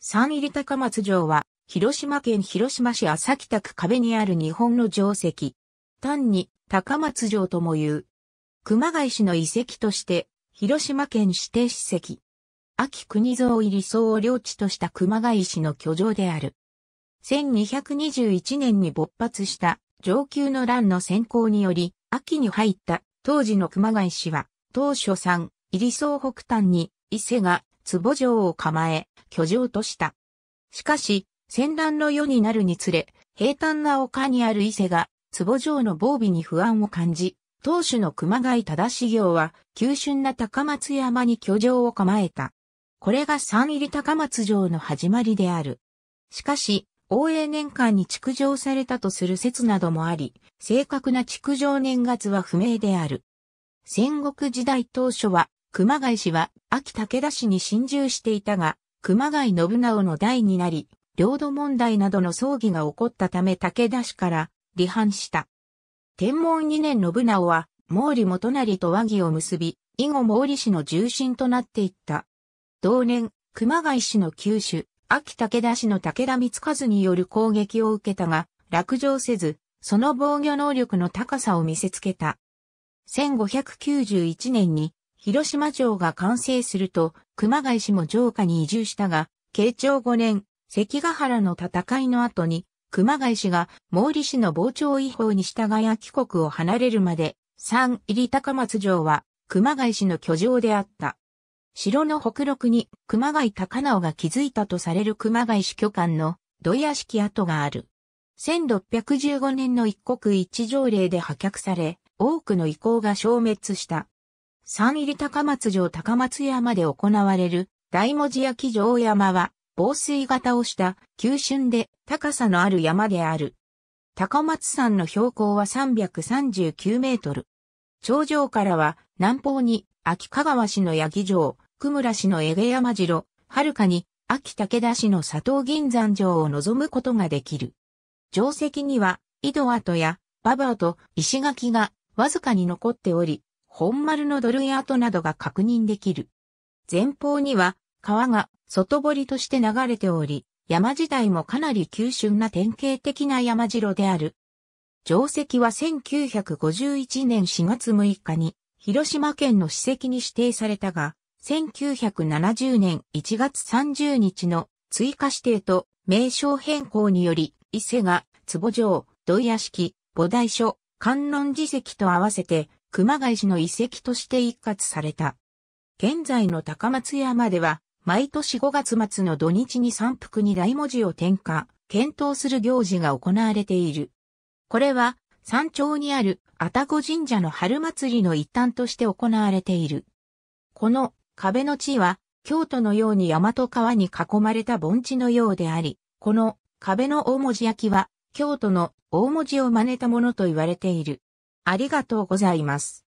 三入高松城は、広島県広島市浅北区壁にある日本の城跡。単に、高松城とも言う。熊谷市の遺跡として、広島県指定史跡。秋国蔵入り層を領地とした熊谷市の居城である。1221年に勃発した上級の乱の先行により、秋に入った当時の熊谷市は、当初三入り層北端に伊勢が坪城を構え、居城とした。しかし、戦乱の世になるにつれ、平坦な丘にある伊勢が、坪城の防備に不安を感じ、当主の熊谷忠行は、急峻な高松山に居城を構えた。これが三入り高松城の始まりである。しかし、応永年間に築城されたとする説などもあり、正確な築城年月は不明である。戦国時代当初は、熊谷氏は、秋武田氏に侵入していたが、熊谷信直の代になり、領土問題などの葬儀が起こったため武田氏から離反した。天文2年信直は、毛利元成と和議を結び、以後毛利氏の重心となっていった。同年、熊谷氏の九州、秋武田氏の武田光和による攻撃を受けたが、落城せず、その防御能力の高さを見せつけた。1591年に広島城が完成すると、熊谷氏も城下に移住したが、慶長5年、関ヶ原の戦いの後に、熊谷氏が毛利氏の傍聴違法に従い帰国を離れるまで、三入り高松城は熊谷氏の居城であった。城の北麓に熊谷高直が築いたとされる熊谷市巨館の土屋敷跡がある。1615年の一国一条例で破却され、多くの遺構が消滅した。三入高松城高松山で行われる大文字焼城山は防水型をした急峻で高さのある山である。高松山の標高は339メートル。頂上からは南方に秋香川市の八木城、久村市の江戸山城、遥かに秋武田市の佐藤銀山城を望むことができる。城跡には井戸跡や馬場跡、石垣がわずかに残っており、本丸の土塁跡などが確認できる。前方には川が外堀として流れており、山自体もかなり急峻な典型的な山城である。定石は1951年4月6日に広島県の史跡に指定されたが、1970年1月30日の追加指定と名称変更により、伊勢が壺城、土屋敷、菩提所、観音寺石と合わせて熊谷市の遺跡として一括された。現在の高松山では、毎年5月末の土日に山腹に大文字を点火、検討する行事が行われている。これは、山頂にあるたご神社の春祭りの一端として行われている。この壁の地は、京都のように山と川に囲まれた盆地のようであり、この壁の大文字焼きは、京都の大文字を真似たものと言われている。ありがとうございます。